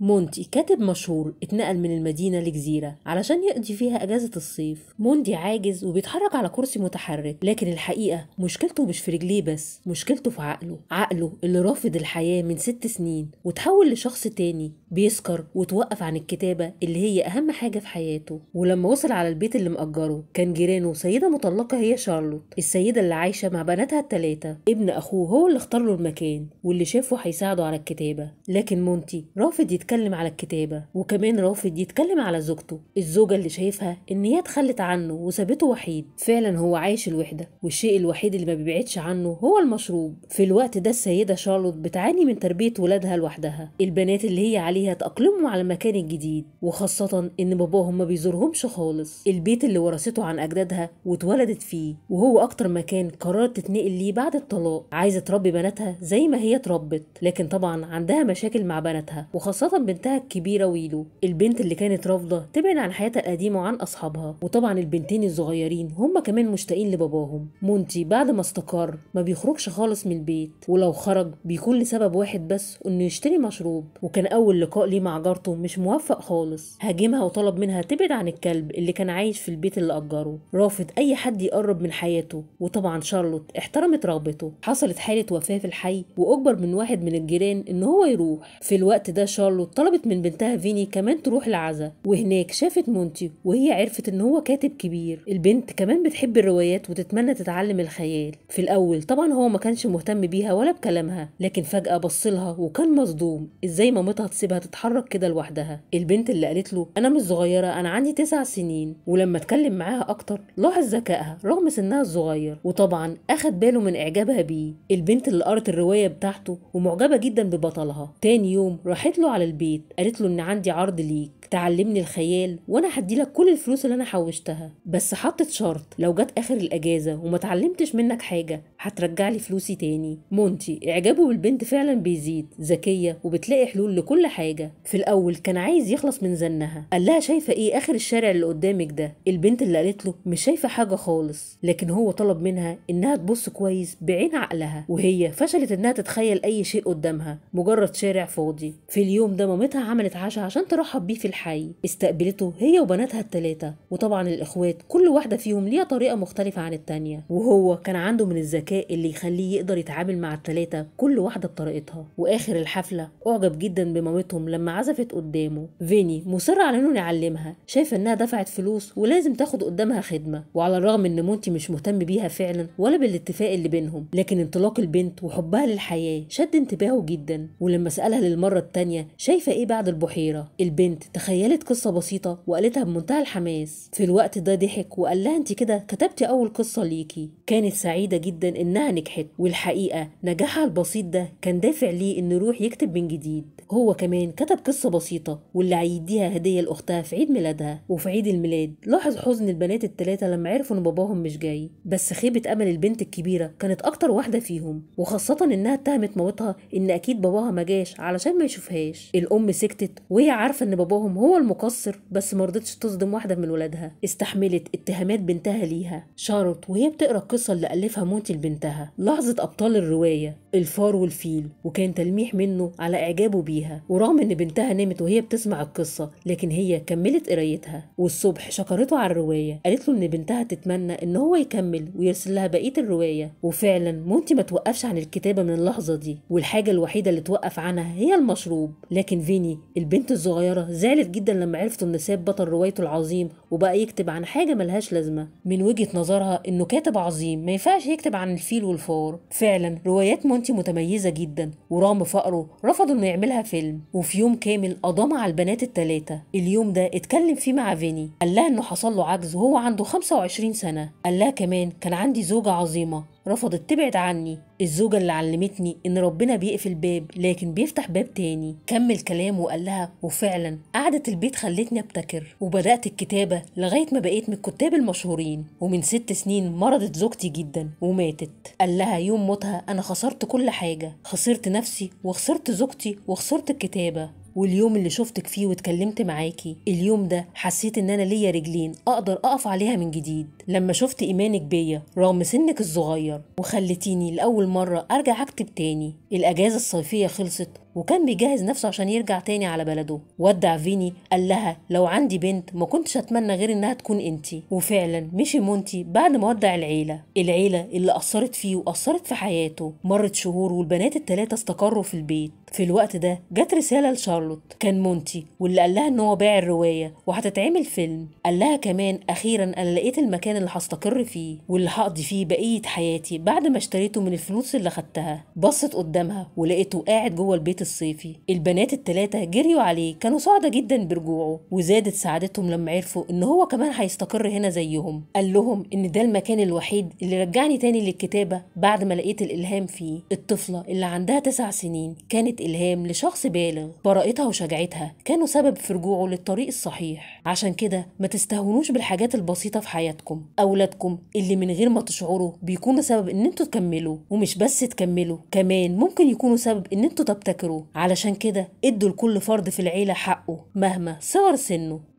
مونتي كاتب مشهور اتنقل من المدينة لجزيرة علشان يقضي فيها أجازة الصيف مونتي عاجز وبيتحرك على كرسي متحرك لكن الحقيقة مشكلته مش في رجليه بس مشكلته في عقله عقله اللي رافض الحياة من ست سنين وتحول لشخص تاني بيسكر وتوقف عن الكتابة اللي هي أهم حاجة في حياته ولما وصل على البيت اللي مأجره كان جيرانه سيدة مطلقة هي شارلوت السيدة اللي عايشة مع بناتها التلاتة ابن أخوه هو اللي اختار له المكان واللي شافه هيساعده على الكتابة لكن مونتي رافض يتكلم يتكلم على الكتابة وكمان رافض يتكلم على زوجته الزوجة اللي شايفها إن هي اتخلت عنه وسابته وحيد فعلا هو عايش الوحدة والشيء الوحيد اللي ما بيبعدش عنه هو المشروب في الوقت ده السيدة شارلوت بتعاني من تربية ولادها لوحدها البنات اللي هي عليها تأقلموا على المكان الجديد وخاصة إن باباهم ما بيزورهمش خالص البيت اللي ورثته عن أجدادها واتولدت فيه وهو أكتر مكان قررت تتنقل ليه بعد الطلاق عايزة تربي بناتها زي ما هي اتربت لكن طبعا عندها مشاكل مع بناتها وخاصة طلبت بنتها الكبيرة ويلو البنت اللي كانت رافضة تبعد عن حياتها القديمة وعن أصحابها وطبعا البنتين الصغيرين هما كمان مشتاقين لباباهم مونتي بعد ما استقر ما بيخرجش خالص من البيت ولو خرج بيكون لسبب واحد بس إنه يشتري مشروب وكان أول لقاء ليه مع جارته مش موفق خالص هاجمها وطلب منها تبعد عن الكلب اللي كان عايش في البيت اللي أجره رافض أي حد يقرب من حياته وطبعا شارلوت احترمت رغبته حصلت حالة وفاة في الحي وأجبر من واحد من الجيران إن هو يروح في الوقت ده شارلوت طلبت من بنتها فيني كمان تروح لعزا وهناك شافت مونتي وهي عرفت ان هو كاتب كبير البنت كمان بتحب الروايات وتتمنى تتعلم الخيال في الاول طبعا هو ما كانش مهتم بيها ولا بكلامها لكن فجاه بصلها وكان مصدوم ازاي مامتها تسيبها تتحرك كده لوحدها البنت اللي قالت له انا مش صغيره انا عندي تسع سنين ولما اتكلم معاها اكتر لاحظ ذكائها رغم سنها الصغير وطبعا اخد باله من اعجابها بيه البنت اللي قرت الروايه بتاعته ومعجبه جدا ببطلها تاني يوم راحت له على البيت البيت قالت له ان عندي عرض ليك تعلمني الخيال وانا هديلك كل الفلوس اللي انا حوشتها بس حطت شرط لو جت اخر الاجازه وما اتعلمتش منك حاجه هترجع لي فلوسي تاني مونتي اعجابه بالبنت فعلا بيزيد ذكيه وبتلاقي حلول لكل حاجه في الاول كان عايز يخلص من زنها قال لها شايفه ايه اخر الشارع اللي قدامك ده البنت اللي قالت له مش شايفه حاجه خالص لكن هو طلب منها انها تبص كويس بعين عقلها وهي فشلت انها تتخيل اي شيء قدامها مجرد شارع فاضي في اليوم ده مامتها عملت عشاء عشان ترحب بيه في الحي استقبلته هي وبناتها التلاتة وطبعا الإخوات كل واحدة فيهم ليها طريقة مختلفة عن التانية وهو كان عنده من الذكاء اللي يخليه يقدر يتعامل مع التلاتة كل واحدة بطريقتها وآخر الحفلة أعجب جدا بمامتهم لما عزفت قدامه فيني مصرة على إنه يعلمها شايفة إنها دفعت فلوس ولازم تاخد قدامها خدمة وعلى الرغم إن مونتي مش مهتم بيها فعلا ولا بالاتفاق اللي بينهم لكن انطلاق البنت وحبها للحياة شد انتباهه جدا ولما سألها للمرة التانية شايفة إيه بعد البحيرة البنت تخيلت قصة بسيطة وقالتها بمنتهى الحماس في الوقت ده ضحك وقال لها أنت كده كتبتي أول قصة ليكي كانت سعيدة جدا إنها نجحت والحقيقة نجاحها البسيط ده كان دافع ليه إنه يروح يكتب من جديد هو كمان كتب قصة بسيطة واللي هيديها هدية لأختها في عيد ميلادها وفي عيد الميلاد لاحظ حزن البنات التلاتة لما عرفوا إن باباهم مش جاي بس خيبة أمل البنت الكبيرة كانت أكتر واحدة فيهم وخاصة إنها اتهمت مامتها إن أكيد باباها ما جاش علشان ما يشوفهاش الام سكتت وهي عارفه ان باباهم هو المقصر بس ما رضتش تصدم واحده من ولادها استحملت اتهامات بنتها ليها شارت وهي بتقرا القصه اللي الفها مونتي لبنتها لحظه ابطال الروايه الفار والفيل وكان تلميح منه على اعجابه بيها ورغم ان بنتها نامت وهي بتسمع القصه لكن هي كملت قرايتها والصبح شكرته على الروايه قالت له ان بنتها تتمنى ان هو يكمل ويرسل لها بقيه الروايه وفعلا مونتي ما توقفش عن الكتابه من اللحظه دي والحاجه الوحيده اللي توقف عنها هي المشروب لكن لكن فيني البنت الصغيرة زعلت جدا لما عرفت إن ساب بطل روايته العظيم وبقى يكتب عن حاجة ملهاش لازمة من وجهة نظرها إنه كاتب عظيم ما ينفعش يكتب عن الفيل والفار فعلا روايات مونتي متميزة جدا ورغم فقره رفض إنه يعملها فيلم وفي يوم كامل أضام على البنات التلاتة اليوم ده اتكلم فيه مع فيني قال لها إنه حصل له عجز وهو عنده 25 سنة قال لها كمان كان عندي زوجة عظيمة رفضت تبعد عني الزوجة اللي علمتني إن ربنا بيقفل باب لكن بيفتح باب تاني كمل كلامه وقال لها وفعلا قعدة البيت خلتني أبتكر وبدأت الكتابة لغاية ما بقيت من الكتاب المشهورين ومن ست سنين مرضت زوجتي جدا وماتت قال لها يوم موتها أنا خسرت كل حاجة خسرت نفسي وخسرت زوجتي وخسرت الكتابة واليوم اللي شفتك فيه واتكلمت معاكي اليوم ده حسيت ان انا ليا رجلين اقدر اقف عليها من جديد لما شفت ايمانك بيا رغم سنك الصغير وخلتيني لاول مره ارجع اكتب تاني الاجازه الصيفيه خلصت وكان بيجهز نفسه عشان يرجع تاني على بلده ودع فيني قال لها لو عندي بنت ما كنتش اتمنى غير انها تكون انتي وفعلا مشي مونتي بعد ما ودع العيله العيله اللي اثرت فيه واثرت في حياته مرت شهور والبنات التلاتة استقروا في البيت في الوقت ده جت رساله لشارل شارلوت كان مونتي واللي قال لها ان هو باع الروايه وهتتعمل فيلم قال لها كمان اخيرا انا لقيت المكان اللي هستقر فيه واللي هقضي فيه بقيه حياتي بعد ما اشتريته من الفلوس اللي خدتها بصت قدامها ولقيته قاعد جوه البيت الصيفي البنات التلاتة جريوا عليه كانوا سعداء جدا برجوعه وزادت سعادتهم لما عرفوا ان هو كمان هيستقر هنا زيهم قال لهم ان ده المكان الوحيد اللي رجعني تاني للكتابة بعد ما لقيت الالهام فيه الطفلة اللي عندها تسع سنين كانت الهام لشخص بالغ برأت وافقتها وشجاعتها كانوا سبب في رجوعه للطريق الصحيح عشان كده ما تستهونوش بالحاجات البسيطة في حياتكم أولادكم اللي من غير ما تشعروا بيكونوا سبب إن انتوا تكملوا ومش بس تكملوا كمان ممكن يكونوا سبب إن انتوا تبتكروا علشان كده ادوا لكل فرد في العيلة حقه مهما صغر سنه